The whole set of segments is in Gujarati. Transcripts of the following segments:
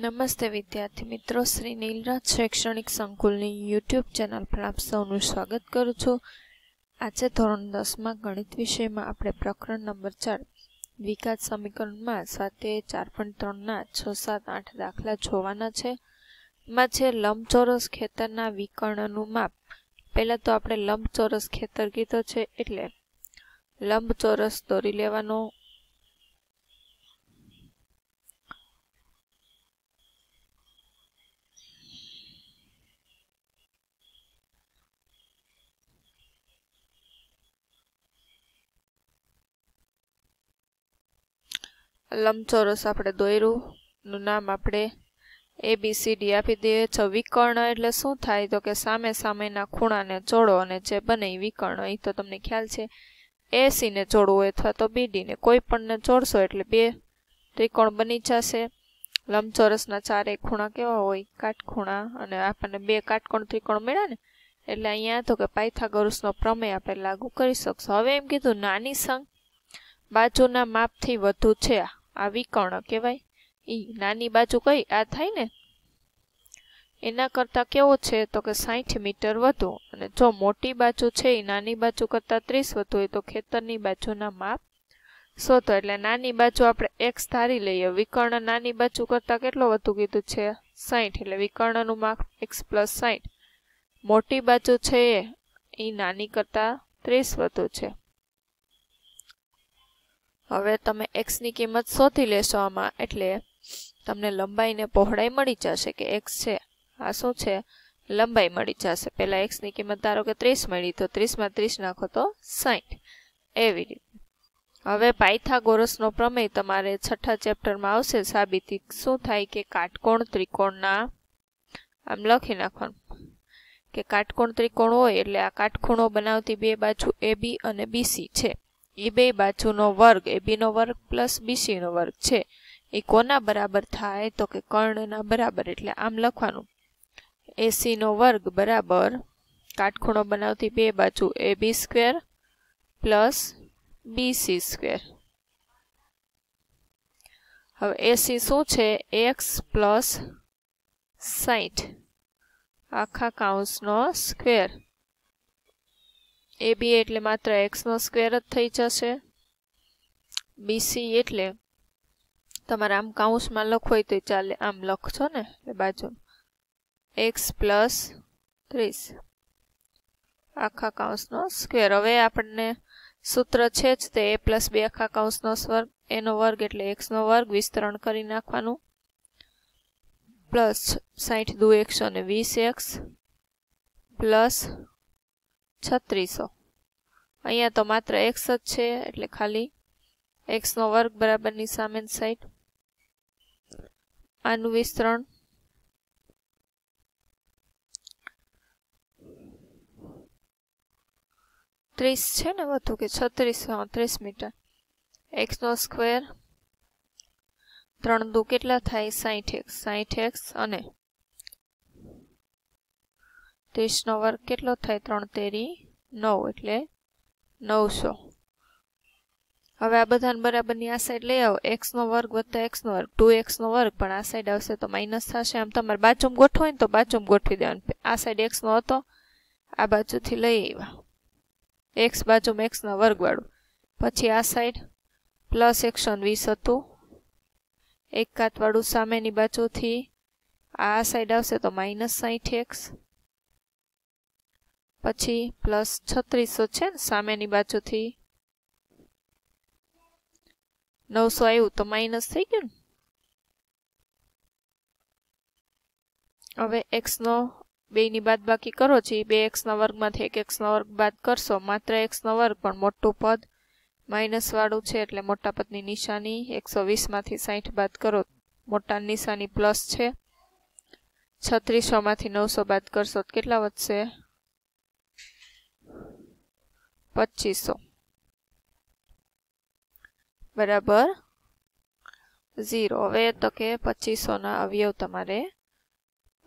નમસ્તે વિદ્યાર્થી મિત્રો શ્રી નીલરાજ શૈક્ષણિક સંકુલની યુટ્યુબ ચેનલ પર આપ સૌનું સ્વાગત કરું છું આજે ધોરણ દસમાં ગણિત વિષયમાં આપણે પ્રકરણ નંબર ચાર વિકાસ સમીકરણમાં સાતે ચાર પોઈન્ટ ત્રણના છ સાત આઠ દાખલા જોવાના છે માં છે લંબચોરસ ખેતરના વિકર્ણનું માપ પહેલાં તો આપણે લંબચોરસ ખેતર કીધો છે એટલે લંબચોરસ દોરી લેવાનો લંબચોરસ આપણે દોર્યું નામ આપણે એ બી સી ડી આપી દઈએ છો વિકર્ણ એટલે શું થાય તો કે સામે સામેના ખૂણાને જોડો અને જે બને એ વિકર્ણ એ તો તમને ખ્યાલ છે એ સીને જોડવું હોય અથવા તો બી ડીને કોઈ પણને જોડશો એટલે બે ત્રિકોણ બની જશે લંબચોરસના ચારે ખૂણા કેવા હોય કાટખૂણા અને આપણને બે કાટકોણ ત્રિકોણ મળ્યા ને એટલે અહીંયા તો કે પાયથાગોરસનો પ્રમેય આપણે લાગુ કરી શકશો હવે એમ કીધું નાની સંઘ બાજુના માપથી વધુ છે આ આ વિકર્ણ કહેવાય એ નાની બાજુ કઈ આ થાય ને એના કરતાં કેવો છે તો કે સાઠ મીટર વધુ અને જો મોટી બાજુ છે એ નાની બાજુ કરતાં ત્રીસ વધુ હોય તો ખેતરની બાજુના માપ શોધો એટલે નાની બાજુ આપણે એક્સ ધારી લઈએ વિકર્ણ નાની બાજુ કરતાં કેટલો વધુ કીધું છે સાહીઠ એટલે વિકર્ણનું માપ એક્સ પ્લસ સાઠ મોટી બાજુ છે એ નાની કરતાં ત્રીસ વધુ છે હવે તમે એક્સની કિંમત શોધી લેશો આમાં એટલે તમને લંબાઈને પહોળાઈ મળી જશે કે એક્સ છે આ શું છે લંબાઈ મળી જશે પહેલાં એક્સની કિંમત ધારો કે ત્રીસ મળી તો ત્રીસમાં ત્રીસ નાખો તો સાઠ એવી રીતે હવે પાયથાગોરસનો પ્રમેય તમારે છઠ્ઠા ચેપ્ટરમાં આવશે સાબિતી શું થાય કે કાટકોણ ત્રિકોણના આમ લખી નાખવાનું કે કાટકોણ ત્રિકોણ હોય એટલે આ કાટખૂણો બનાવતી બે બાજુ એ બી અને બીસી છે એ બે બાજુનો વર્ગ એ બીનો વર્ગ પ્લસ બીસીનો વર્ગ છે એ કોના બરાબર થાય તો કે કર્ણના બરાબર એટલે આમ લખવાનું એસીનો વર્ગ બરાબર કાટખૂણો બનાવતી બે બાજુ A B square plus BC square હવે એસી શું છે એક્સ પ્લસ સાઈઠ આખા કાઉન્સનો સ્ક્વેર એ બી એટલે માત્ર એક્સનો સ્ક્વેર જ થઈ જશે બીસી એટલે તમારે આમ કાઉન્સમાં લખો તો ચાલે આમ લખશો ને એટલે બાજુ એક્સ પ્લસ ત્રીસ આખા કાઉન્સનો સ્કવેર હવે આપણને સૂત્ર છે જ તે એ પ્લસ બે આખા કાઉન્સનો સ્વર્ગ એનો વર્ગ એટલે એક્સનો વર્ગ વિસ્તરણ કરી નાખવાનું પ્લસ સાઠ દુ એકસો ને વીસ એક્સ પ્લસ છત્રીસો અહીંયા તો માત્ર એક્સ જ છે એટલે ખાલી એક્સનો વર્ગ બરાબરની સામેની સાઈડ આનું વિસ્તરણ ત્રીસ છે ને વધુ કે છત્રીસ ત્રીસ મીટર એક્સનો સ્ક્વેર ત્રણ દુ કેટલા થાય સાહીઠ એક્સ સાઈઠ એક્સ અને ત્રીસનો વર્ગ કેટલો થાય ત્રણ તેરી નવ એટલે નવસો હવે આ બધાને બરાબરની આ સાઈડ લઈ આવો એક્સનો વર્ગ વધતા એક્સનો વર્ગ ટુ એક્સનો વર્ગ પણ આ સાઈડ આવશે તો માઇનસ થશે આમ તમારે બાજુમ ગોઠવો ને તો બાજુમ ગોઠવી દેવાનું આ સાઈડ એક્સનો હતો આ બાજુથી લઈ આવ્યા એક્સ બાજુમાં એક્સના વર્ગવાળું પછી આ સાઈડ પ્લસ એકસો વીસ હતું એક કાતવાળું સામેની બાજુથી આ સાઈડ આવશે તો માઇનસ સાઠ એક્સ પછી પ્લસ છત્રીસો છે ને સામેની બાજુથી નવસો આવ્યું તો માઇનસ થઈ ગયું ને હવે એક્સનો બેની બાદ બાકી કરો જે બે એક્સના વર્ગમાંથી એક એક્સનો વર્ગ બાદ કરશો માત્ર એક્સનો વર્ગ પણ મોટું પદ માઇનસવાળું છે એટલે મોટા પદની નિશાની એકસો વીસમાંથી સાઠ બાદ કરો મોટા નિશાની પ્લસ છે છત્રીસોમાંથી નવસો બાદ કરશો તો કેટલા વધશે પચીસો બરાબર ઝીરો હવે તો કે પચીસોના અવયવ તમારે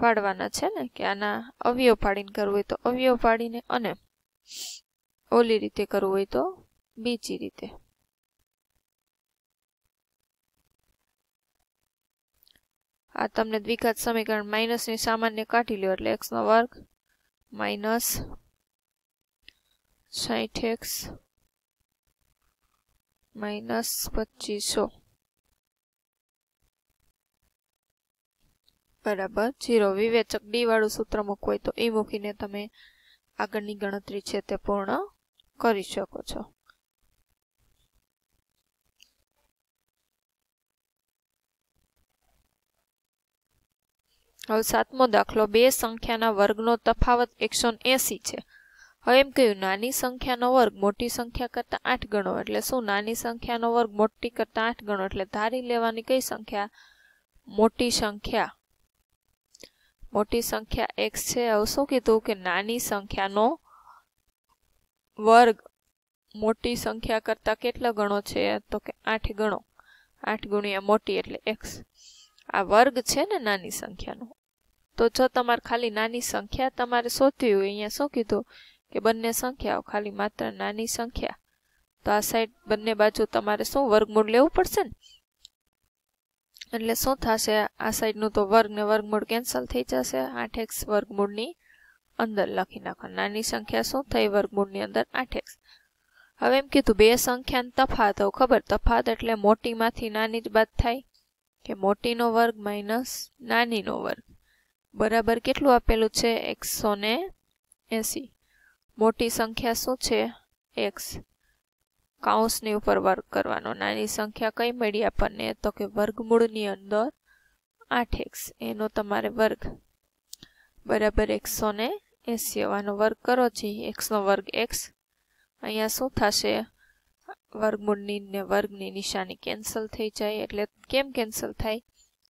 પાડવાના છે ને કે આના અવયવ પાડીને કરવું હોય તો અવયવ પાડીને અને ઓલી રીતે કરવું હોય તો બીજી રીતે આ તમને દ્વિઘાત સમીકરણ માઇનસની સામાન્ય કાઢી લ્યો એટલે એક્સનો વર્ગ માઇનસ સાઠ એક્સ માઇનસ પચીસો બરાબર જીરો વિવેચક ડી વાળું સૂત્ર મૂકવું તો એ મૂકીને તમે આગળની ગણતરી છે તે પૂર્ણ કરી શકો છો હવે સાતમો દાખલો બે સંખ્યાના વર્ગનો તફાવત એકસો એસી છે હવે એમ કહ્યું નાની સંખ્યાનો વર્ગ મોટી સંખ્યા કરતાં આઠ ગણો એટલે શું નાની સંખ્યાનો વર્ગ મોટી કરતાં આઠ ગણો એટલે ધારી લેવાની કઈ સંખ્યા મોટી સંખ્યા મોટી સંખ્યા એક્સ છે હવે શું કીધું કે નાની સંખ્યાનો વર્ગ મોટી સંખ્યા કરતાં કેટલો ગણો છે તો કે આઠ ગણો આઠ ગુણ્યા મોટી એટલે એક્સ આ વર્ગ છે ને નાની સંખ્યાનો તો જો તમારે ખાલી નાની સંખ્યા તમારે શોધવી હોય અહીંયા શું કીધું કે બંને સંખ્યાઓ ખાલી માત્ર નાની સંખ્યા તો આ સાઈડ બંને બાજુ તમારે શું વર્ગમૂળ લેવું પડશે ને એટલે શું થશે આ સાઈડનું તો વર્ગ ને વર્ગમૂળ કેન્સલ થઈ જશે આઠ એક્સ વર્ગમૂળની અંદર લખી નાખો નાની સંખ્યા શું થઈ વર્ગમૂળની અંદર આઠ એક્સ હવે એમ કીધું બે સંખ્યાની તફાત હોવ ખબર તફાત એટલે મોટીમાંથી નાની જ બાદ થાય કે મોટીનો વર્ગ માઇનસ નાનીનો વર્ગ બરાબર કેટલું આપેલું છે એકસો ને એંસી મોટી સંખ્યા શું છે એક્સ કાઉન્સની ઉપર વર્ક કરવાનો નાની સંખ્યા કઈ મળી આપણને તો કે વર્ગમૂળની અંદર આઠ એક્સ એનો તમારે વર્ગ બરાબર એકસો ને એસી આનો વર્ગ કરો જી એક્સનો વર્ગ એક્સ અહીંયા શું થશે વર્ગમૂળની ને વર્ગની નિશાની કેન્સલ થઈ જાય એટલે કેમ કેન્સલ થાય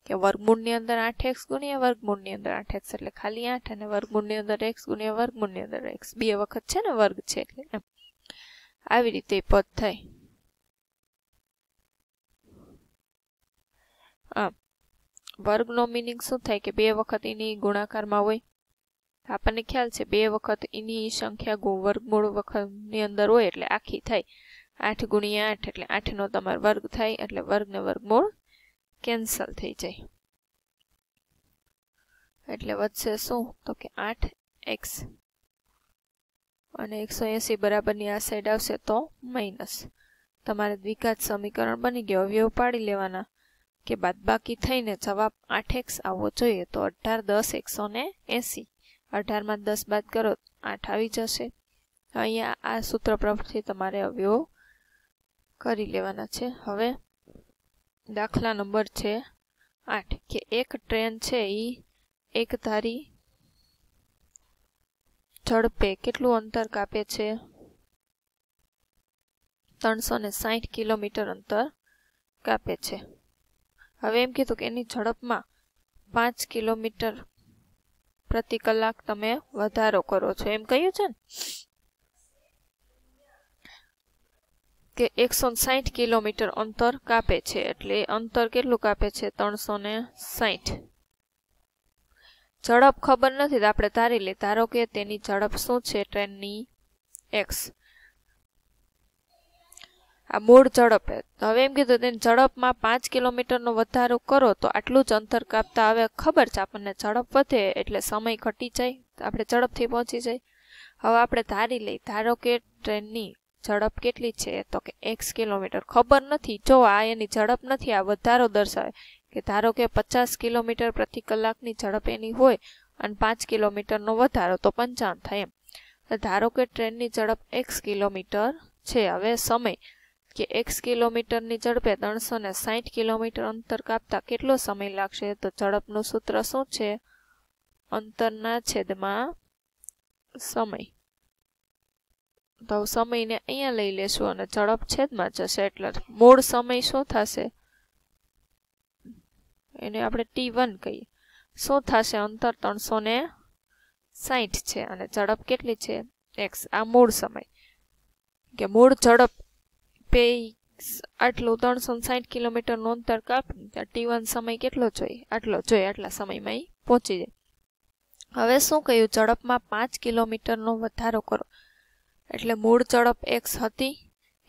કે વર્ગમૂળની અંદર આઠ એક્સ ગુણ્યા વર્ગમૂળની અંદર આઠ એક્સ એટલે ખાલી આઠ અને વર્ગમૂળની અંદર એક્સ ગુણ્યા વર્ગમૂળની અંદર એક્સ બે વખત છે ને વર્ગ છે એટલે આવી રીતે પદ થાય આમ વર્ગનો મિનિંગ શું થાય કે બે વખત એની ગુણાકારમાં હોય આપણને ખ્યાલ છે બે વખત એની સંખ્યા વર્ગમૂળ વખતની અંદર હોય એટલે આખી થાય આઠ ગુણ્યા આઠ એટલે આઠનો તમારો વર્ગ થાય એટલે વર્ગને વર્ગમૂળ કેન્સલ થઈ જાય એટલે વધશે શું તો કે આઠ એક્સ અને એકસો એંસી બરાબરની આ સાઈડ આવશે તો માઇનસ તમારે દ્વિઘાત સમીકરણ બની ગયો હવે પાડી લેવાના કે બાદબાકી થઈને જવાબ આઠ એક્સ આવવો જોઈએ તો અઢાર દસ એકસો ને એંસી અઢારમાં દસ બાદ કરો આઠ આવી જશે અહીંયા આ સૂત્ર પરથી તમારે અવયવ કરી લેવાના છે હવે દાખલા નંબર છે આઠ કે એક ટ્રેન છે એ એક ધારી ઝડપે કેટલું અંતર કાપે છે ત્રણસો ને સાહીઠ કિલોમીટર અંતર કાપે છે હવે એમ કીધું કે એની ઝડપમાં પાંચ કિલોમીટર પ્રતિ કલાક તમે વધારો કરો છો એમ કહ્યું છે ને કે એકસો સાઠ કિલોમીટર અંતર કાપે છે એટલે અંતર કેટલું કાપે છે ત્રણસો ને સાહીઠ ઝડપ ખબર નથી તો આપણે ધારી લઈએ ધારો કે તેની ઝડપ શું છે ટ્રેનની એક્સ આ મૂળ ઝડપ હવે એમ કીધું તેની ઝડપમાં પાંચ કિલોમીટરનો વધારો કરો તો આટલું જ અંતર કાપતા હવે ખબર છે આપણને ઝડપ વધે એટલે સમય ઘટી જાય આપણે ઝડપથી પહોંચી જાય હવે આપણે ધારી લઈએ ધારો કે ટ્રેનની ઝડપ કેટલી છે તો કે એક્સ કિલોમીટર ખબર નથી જો આ એની ઝડપ નથી આ વધારો દર્શાવે કે ધારો કે પચાસ કિલોમીટર પ્રતિ કલાકની ઝડપ એની હોય અને પાંચ કિલોમીટરનો વધારો તો પંચાવન થાય એમ ધારો કે ટ્રેનની ઝડપ એક્સ કિલોમીટર છે હવે સમય કે એક્સ કિલોમીટરની ઝડપે ત્રણસો ને સાહીઠ કિલોમીટર અંતર કાપતા કેટલો સમય લાગશે તો ઝડપનું સૂત્ર શું છે અંતરના છેદમાં સમય તો સમયને અહીંયા લઈ લેશું અને ઝડપ છેદમાં જશે એટલે મૂળ સમય શું થશે એને આપણે ટી વન કહીએ શું થશે અંતર ત્રણસો ને સાહીઠ છે અને ઝડપ કેટલી છે એક્સ આ મૂળ સમય કે મૂળ ઝડપ પે આટલું ત્રણસો સાહીઠ કિલોમીટરનું અંતર કાપી ટી વન સમય કેટલો જોઈએ આટલો જોઈએ આટલા સમયમાં એ પહોંચી જાય હવે શું કહ્યું ઝડપમાં પાંચ કિલોમીટરનો વધારો કરો એટલે મૂળ ઝડપ એક્સ હતી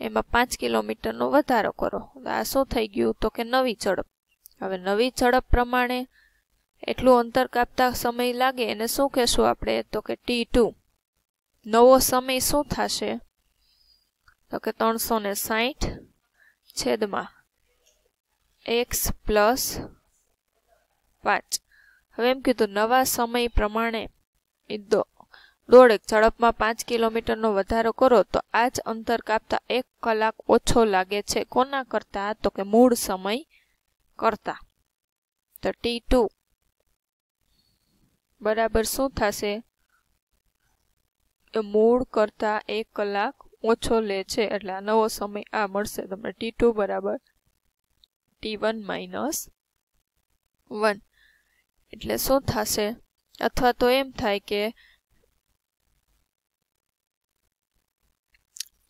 એમાં પાંચ કિલોમીટરનો વધારો કરો હવે આ શું થઈ ગયું તો કે નવી ઝડપ હવે નવી ઝડપ પ્રમાણે એટલું અંતર કાપતા સમય લાગે એને શું કહેશું આપણે તો કે ટી ટુ નવો સમય શું થશે તો કે ત્રણસો ને સાહીઠ છેદમાં એક્સ પ્લસ પાંચ હવે એમ કીધું નવા સમય પ્રમાણે ઈદો દોડેક ઝડપમાં પાંચ કિલોમીટરનો વધારો કરો તો આ જ અંતર કાપતા એક કલાક ઓછો લાગે છે કોના કરતા તો કે મૂળ સમય કરતા તો ટી ટુ બરાબર શું થશે મૂળ કરતા એક કલાક ઓછો લે છે એટલે આ નવો સમય આ મળશે તમને ટી ટુ બરાબર ટી વન માઇનસ વન એટલે શું થશે અથવા તો એમ થાય કે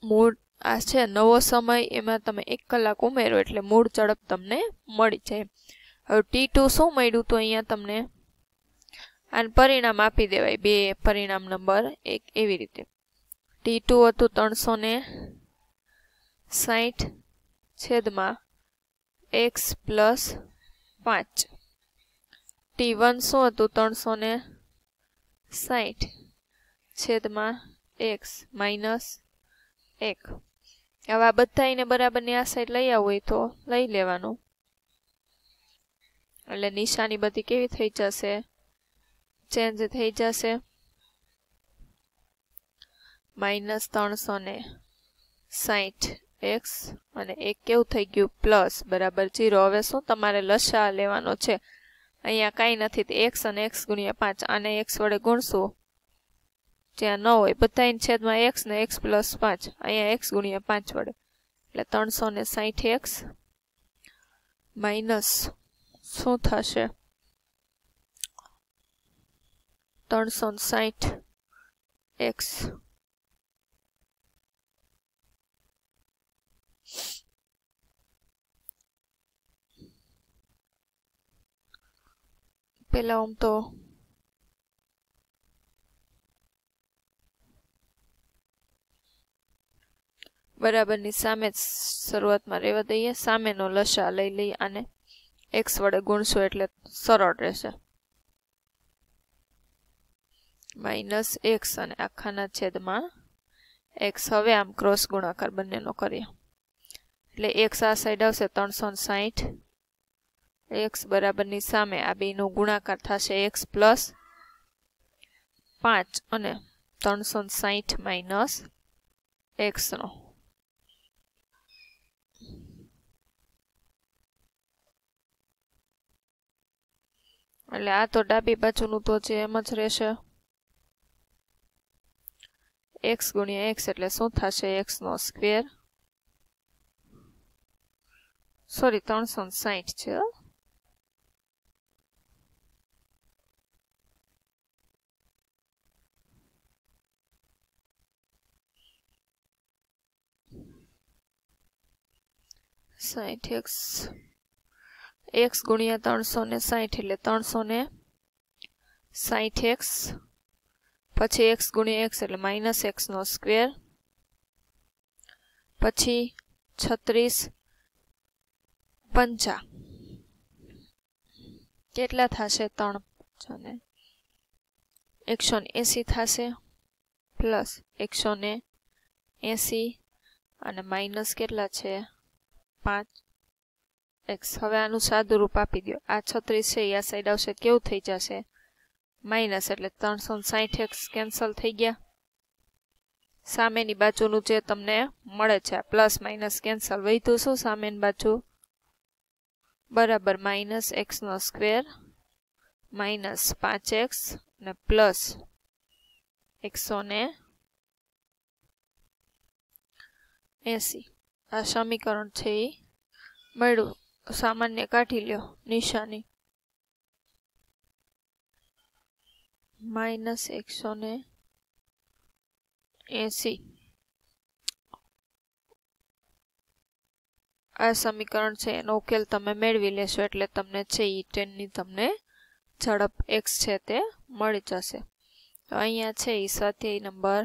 મૂળ આ છે નવો સમય એમાં તમે એક કલાક ઉમેરો એટલે મૂળ ઝડપ તમને મળી જાય હવે ટી ટુ શું મળ્યું તો અહીંયા તમને આને પરિણામ આપી દેવાય બે પરિણામ નંબર એક એવી રીતે ટી ટુ હતું ત્રણસો ને સાઠ છેદમાં એક્સ પ્લસ પાંચ ટી વન શું હતું ત્રણસો ને સાઠ છેદમાં એક્સ માઇનસ એક હવે આ બધાને બરાબરની આ સાઈડ લઈ આવવું તો લઈ લેવાનું એટલે નિશાની બધી કેવી થઈ જશે ચેન્જ થઈ જશે માઇનસ ત્રણસો ને સાહીઠ એક્સ અને એક કેવું થઈ ગયું પ્લસ બરાબર જીરો હવે શું તમારે લસા લેવાનો છે અહીંયા કાંઈ નથી તો એક્સ અને એક્સ ગુણ્યા પાંચ આને એક્સ વડે ગુણશું ત્યાં ન હોય બધાને છેદમાં એક્સ ને એક્સ પ્લસ પાંચ અહીંયા એક્સ ગુણ્યા પાંચ વડે એટલે ત્રણસો ને સાહીઠ એક્સ માઇનસ શું થશે ત્રણસો ને સાહીઠ એક્સ પેલા આમ તો બરાબરની સામે જ શરૂઆતમાં રહેવા દઈએ સામેનો લસા લઈ લઈએ અને એક્સ વડે ગુણશું એટલે સરળ રહેશે માઇનસ એક્સ અને આખાના છેદમાં એક્સ હવે આમ ક્રોસ ગુણાકાર બંનેનો કરીએ એટલે એક્સ આ સાઈડ આવશે ત્રણસો સાહીઠ એક્સ બરાબરની સામે આ બેનો ગુણાકાર થશે એક્સ પ્લસ પાંચ અને ત્રણસો સાહીઠ માઇનસ એક્સનો એટલે આ તો ડાબી બાજુનું તો જે એમ જ રહેશે એક્સ ગુણ્યા એક્સ એટલે શું થશે એક્સનો સ્ક્વેર સોરી ત્રણસો સાહીઠ છે સાહીઠ એક્સ એક્સ ગુણ્યા ત્રણસો ને સાહીઠ એટલે ત્રણસો ને સાહીઠ એક્સ પછી એક્સ ગુણ્યા એક્સ એટલે માઇનસ એક્સનો સ્ક્વેર પછી છત્રીસ પંચા કેટલા થશે ત્રણ ને એકસો ને એંસી થશે પ્લસ એકસો ને એંસી અને માઇનસ કેટલા છે પાંચ એક્સ હવે આનું સાદું રૂપ આપી દો આ છત્રીસ છે એ આ સાઈડ આવશે કેવું થઈ જશે માઇનસ એટલે ત્રણસો સાહીઠ એક્સ કેન્સલ થઈ ગયા સામેની બાજુનું જે તમને મળે છે પ્લસ માઇનસ કેન્સલ વધ્યું શું સામેની બાજુ બરાબર માઇનસ એક્સનો સ્ક્વેર માઇનસ પાંચ એક્સ ને પ્લસ એકસો ને એસી આ સમીકરણ છે એ મળ્યું સામાન્ય કાઢી લ્યો નિશાની માઇનસ એકસો ને એસી આ સમીકરણ છે એનો ઉકેલ તમે મેળવી લેશો એટલે તમને છે ઈ ટેનની તમને ઝડપ એક્સ છે તે મળી જશે તો અહીંયા છે ઈ સાથે નંબર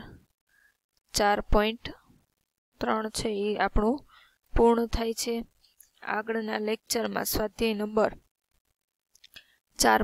ચાર પોઈન્ટ ત્રણ છે એ આપણું પૂર્ણ થાય છે આગળના લેક્ચરમાં સ્વાધ્યાય નંબર ચાર